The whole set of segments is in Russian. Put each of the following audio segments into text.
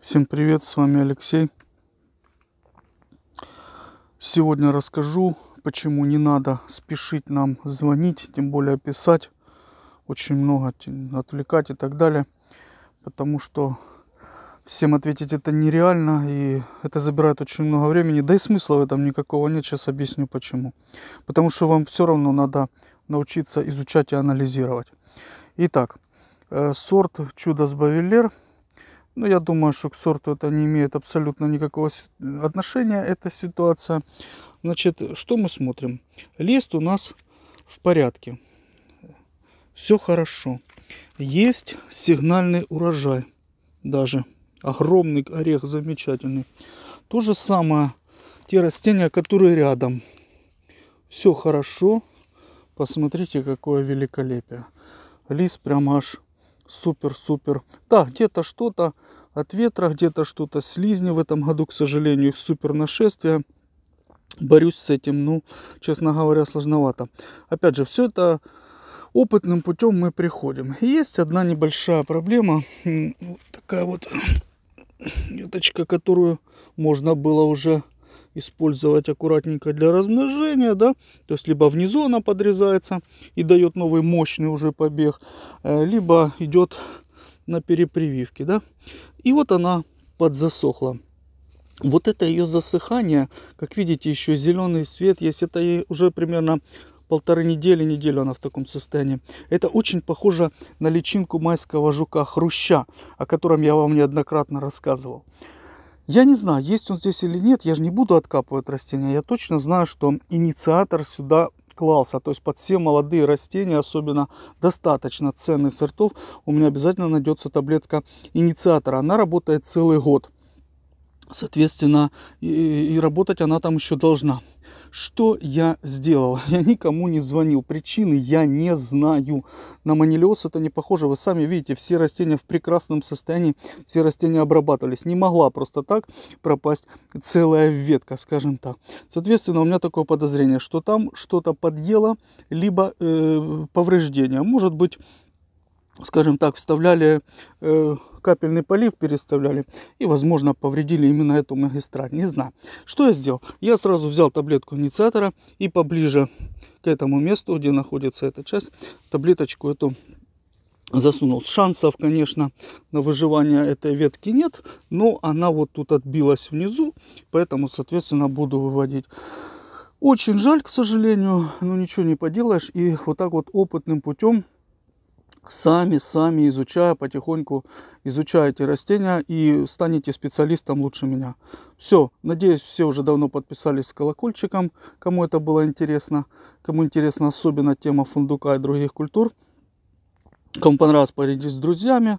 Всем привет, с вами Алексей. Сегодня расскажу, почему не надо спешить нам звонить, тем более писать. Очень много отвлекать и так далее. Потому что всем ответить это нереально, и это забирает очень много времени. Да и смысла в этом никакого нет, сейчас объясню почему. Потому что вам все равно надо научиться изучать и анализировать. Итак, э, сорт Чудо с Бавилер – но ну, я думаю, что к сорту это не имеет абсолютно никакого э, отношения, эта ситуация. Значит, что мы смотрим? Лист у нас в порядке. Все хорошо. Есть сигнальный урожай даже. Огромный орех, замечательный. То же самое те растения, которые рядом. Все хорошо. Посмотрите, какое великолепие. Лист прям аж супер-супер. Да, где-то что-то от ветра, где-то что-то слизни. В этом году, к сожалению, их супер нашествие. Борюсь с этим, ну, честно говоря, сложновато. Опять же, все это опытным путем мы приходим. есть одна небольшая проблема. Вот такая вот веточка, которую можно было уже использовать аккуратненько для размножения, да, то есть либо внизу она подрезается и дает новый мощный уже побег, э, либо идет на перепрививке, да, и вот она подзасохла. Вот это ее засыхание, как видите, еще зеленый цвет есть, это ей уже примерно полторы недели, неделю она в таком состоянии. Это очень похоже на личинку майского жука-хруща, о котором я вам неоднократно рассказывал. Я не знаю, есть он здесь или нет, я же не буду откапывать растения. Я точно знаю, что инициатор сюда клался. То есть под все молодые растения, особенно достаточно ценных сортов, у меня обязательно найдется таблетка инициатора. Она работает целый год. Соответственно, и, и работать она там еще должна. Что я сделал? Я никому не звонил. Причины я не знаю. На манилиоз это не похоже. Вы сами видите, все растения в прекрасном состоянии. Все растения обрабатывались. Не могла просто так пропасть целая ветка, скажем так. Соответственно, у меня такое подозрение, что там что-то подъело, либо э, повреждение. Может быть скажем так, вставляли э, капельный полив переставляли и, возможно, повредили именно эту магистраль. Не знаю. Что я сделал? Я сразу взял таблетку инициатора и поближе к этому месту, где находится эта часть, таблеточку эту засунул. Шансов, конечно, на выживание этой ветки нет, но она вот тут отбилась внизу, поэтому, соответственно, буду выводить. Очень жаль, к сожалению, но ничего не поделаешь. И вот так вот опытным путем сами, сами изучая, потихоньку изучаете растения и станете специалистом лучше меня. Все, надеюсь, все уже давно подписались с колокольчиком, кому это было интересно, кому интересна особенно тема фундука и других культур. Кому понравилось, поделитесь с друзьями.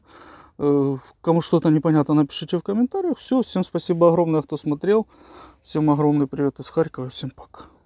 Э, кому что-то непонятно, напишите в комментариях. Все, всем спасибо огромное, кто смотрел. Всем огромный привет из Харькова. Всем пока.